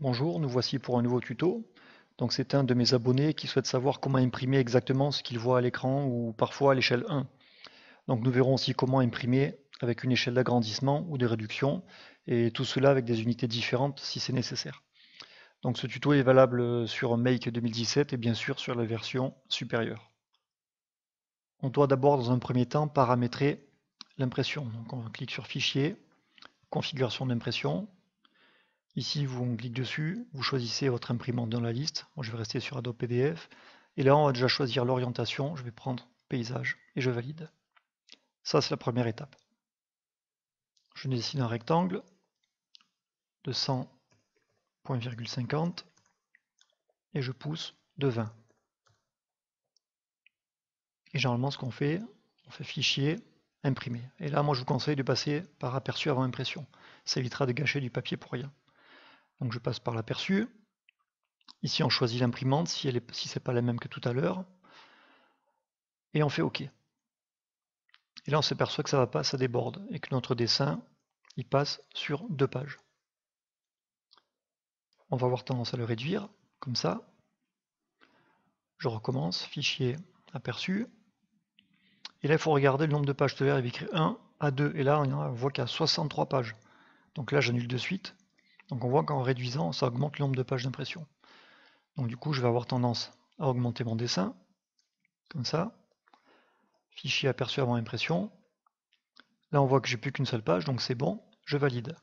Bonjour, nous voici pour un nouveau tuto. Donc c'est un de mes abonnés qui souhaite savoir comment imprimer exactement ce qu'il voit à l'écran ou parfois à l'échelle 1. Donc nous verrons aussi comment imprimer avec une échelle d'agrandissement ou de réduction et tout cela avec des unités différentes si c'est nécessaire. Donc ce tuto est valable sur Make 2017 et bien sûr sur la version supérieure. On doit d'abord dans un premier temps paramétrer l'impression. on clique sur Fichier, Configuration d'impression, Ici, vous on clique dessus, vous choisissez votre imprimante dans la liste. je vais rester sur Adobe PDF. Et là, on va déjà choisir l'orientation. Je vais prendre paysage et je valide. Ça, c'est la première étape. Je dessine un rectangle de 100,50 et je pousse de 20. Et généralement, ce qu'on fait, on fait fichier, imprimer. Et là, moi, je vous conseille de passer par aperçu avant impression. Ça évitera de gâcher du papier pour rien. Donc je passe par l'aperçu. Ici, on choisit l'imprimante si ce si n'est pas la même que tout à l'heure. Et on fait OK. Et là, on s'aperçoit que ça va pas, ça déborde, et que notre dessin, il passe sur deux pages. On va avoir tendance à le réduire, comme ça. Je recommence, fichier, aperçu. Et là, il faut regarder le nombre de pages. Tout à l'heure, il écrit 1 à 2, et là, on voit qu'il y a 63 pages. Donc là, j'annule de suite. Donc on voit qu'en réduisant, ça augmente le nombre de pages d'impression. Donc du coup, je vais avoir tendance à augmenter mon dessin, comme ça. Fichier aperçu avant impression. Là, on voit que j'ai plus qu'une seule page, donc c'est bon, je valide.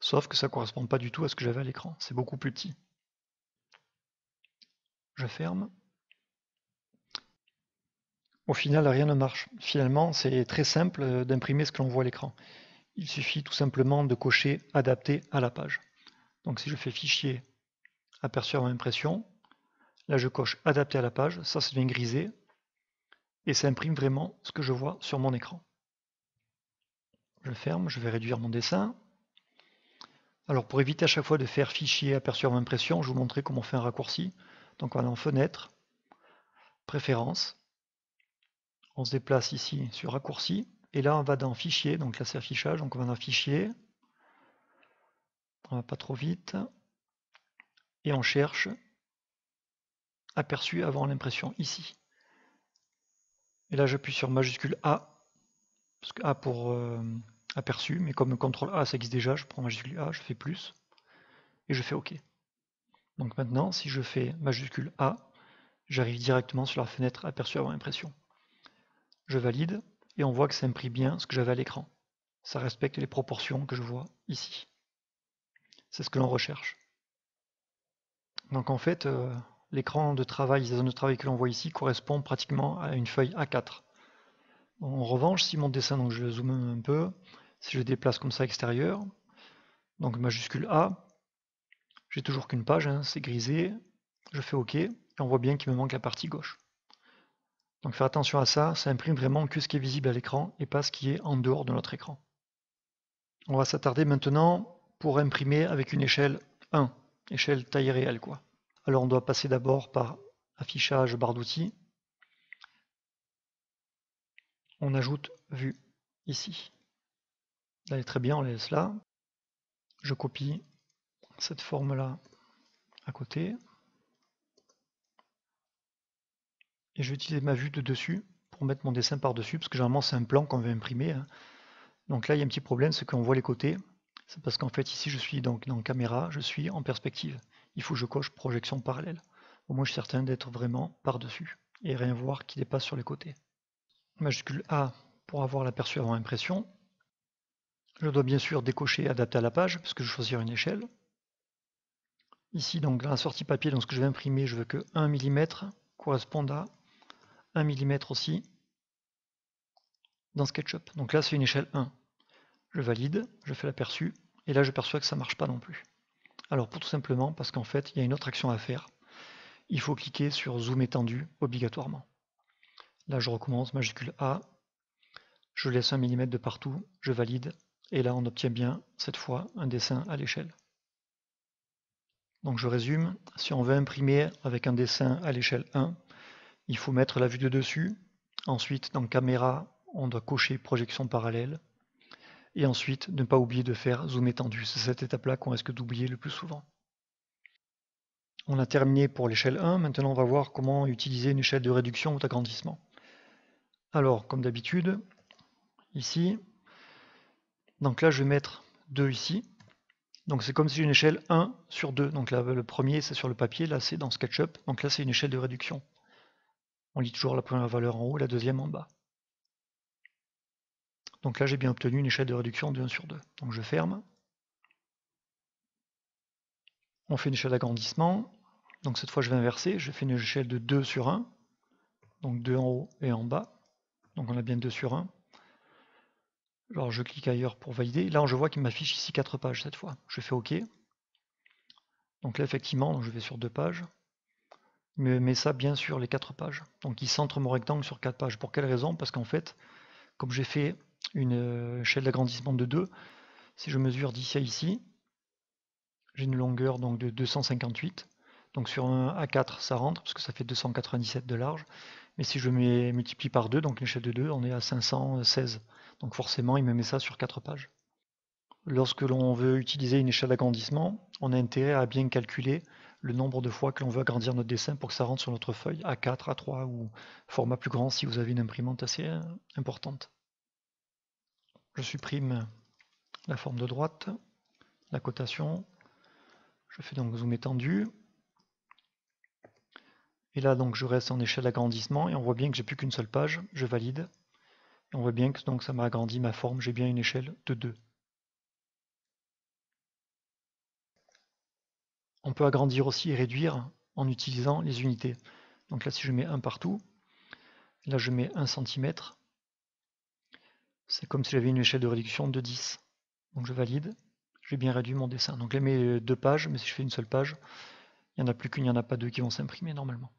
Sauf que ça ne correspond pas du tout à ce que j'avais à l'écran, c'est beaucoup plus petit. Je ferme. Au final, rien ne marche. Finalement, c'est très simple euh, d'imprimer ce que l'on voit à l'écran il suffit tout simplement de cocher adapté à la page. Donc si je fais fichier aperçu ma impression, là je coche adapté à la page, ça se devient grisé et ça imprime vraiment ce que je vois sur mon écran. Je ferme, je vais réduire mon dessin. Alors pour éviter à chaque fois de faire fichier aperçu ma impression, je vais vous montrer comment on fait un raccourci. Donc on va dans fenêtre, préférences, on se déplace ici sur raccourci, et là, on va dans Fichier, donc là c'est affichage, donc on va dans Fichier. On va pas trop vite. Et on cherche aperçu avant l'impression ici. Et là, j'appuie sur majuscule A, parce que A pour euh, aperçu, mais comme CTRL contrôle A ça existe déjà, je prends majuscule A, je fais plus, et je fais OK. Donc maintenant, si je fais majuscule A, j'arrive directement sur la fenêtre aperçu avant l'impression, Je valide, et on voit que ça imprime bien ce que j'avais à l'écran. Ça respecte les proportions que je vois ici. C'est ce que l'on recherche. Donc en fait, euh, l'écran de travail, la zone de travail que l'on voit ici correspond pratiquement à une feuille A4. En revanche, si mon dessin, donc je zoome un peu, si je déplace comme ça extérieur, donc majuscule A, j'ai toujours qu'une page, hein, c'est grisé, je fais OK, et on voit bien qu'il me manque la partie gauche. Donc faire attention à ça, ça imprime vraiment que ce qui est visible à l'écran et pas ce qui est en dehors de notre écran. On va s'attarder maintenant pour imprimer avec une échelle 1, échelle taille réelle quoi. Alors on doit passer d'abord par affichage barre d'outils. On ajoute vue ici. très bien, on laisse là. Je copie cette forme là à côté. et je vais utiliser ma vue de dessus pour mettre mon dessin par-dessus, parce que généralement c'est un plan qu'on veut imprimer. Hein. Donc là il y a un petit problème, c'est qu'on voit les côtés. C'est parce qu'en fait ici je suis donc dans caméra, je suis en perspective. Il faut que je coche projection parallèle. Au moins je suis certain d'être vraiment par-dessus et rien voir qui dépasse sur les côtés. Majuscule A pour avoir l'aperçu avant impression. Je dois bien sûr décocher adapter à la page puisque je vais choisir une échelle. Ici donc dans la sortie papier, ce que je vais imprimer, je veux que 1 mm corresponde à millimètre mm aussi dans SketchUp. Donc là, c'est une échelle 1. Je valide, je fais l'aperçu, et là, je perçois que ça marche pas non plus. Alors, pour tout simplement, parce qu'en fait, il y a une autre action à faire. Il faut cliquer sur Zoom étendu obligatoirement. Là, je recommence majuscule A, je laisse 1 mm de partout, je valide, et là, on obtient bien, cette fois, un dessin à l'échelle. Donc je résume, si on veut imprimer avec un dessin à l'échelle 1, il faut mettre la vue de dessus. Ensuite, dans Caméra, on doit cocher Projection parallèle. Et ensuite, ne pas oublier de faire Zoom étendu. C'est cette étape-là qu'on risque d'oublier le plus souvent. On a terminé pour l'échelle 1. Maintenant, on va voir comment utiliser une échelle de réduction ou d'agrandissement. Alors, comme d'habitude, ici. Donc là, je vais mettre 2 ici. Donc c'est comme si une échelle 1 sur 2. Donc là, le premier, c'est sur le papier. Là, c'est dans SketchUp. Donc là, c'est une échelle de réduction on lit toujours la première valeur en haut et la deuxième en bas. Donc là, j'ai bien obtenu une échelle de réduction de 1 sur 2. Donc je ferme. On fait une échelle d'agrandissement. Donc cette fois, je vais inverser. Je fais une échelle de 2 sur 1. Donc 2 en haut et en bas. Donc on a bien 2 sur 1. Alors je clique ailleurs pour valider. Là, je vois qu'il m'affiche ici 4 pages cette fois. Je fais OK. Donc là, effectivement, je vais sur 2 pages me met ça bien sûr les quatre pages. Donc il centre mon rectangle sur quatre pages. Pour quelle raison Parce qu'en fait, comme j'ai fait une échelle euh, d'agrandissement de 2, si je mesure d'ici à ici, j'ai une longueur donc de 258. Donc sur un A4, ça rentre, parce que ça fait 297 de large. Mais si je mets, multiplie par 2, donc l'échelle de 2, on est à 516. Donc forcément, il me met ça sur 4 pages. Lorsque l'on veut utiliser une échelle d'agrandissement, on a intérêt à bien calculer le nombre de fois que l'on veut agrandir notre dessin pour que ça rentre sur notre feuille, A4, A3 ou format plus grand si vous avez une imprimante assez euh, importante. Je supprime la forme de droite, la cotation, je fais donc zoom étendu, et là donc je reste en échelle agrandissement et on voit bien que j'ai plus qu'une seule page, je valide, et on voit bien que donc ça m'a agrandi ma forme, j'ai bien une échelle de 2. On peut agrandir aussi et réduire en utilisant les unités. Donc là, si je mets un partout, là je mets 1 cm, c'est comme si j'avais une échelle de réduction de 10. Donc je valide, j'ai bien réduit mon dessin. Donc là, mes deux pages, mais si je fais une seule page, il n'y en a plus qu'une, il n'y en a pas deux qui vont s'imprimer normalement.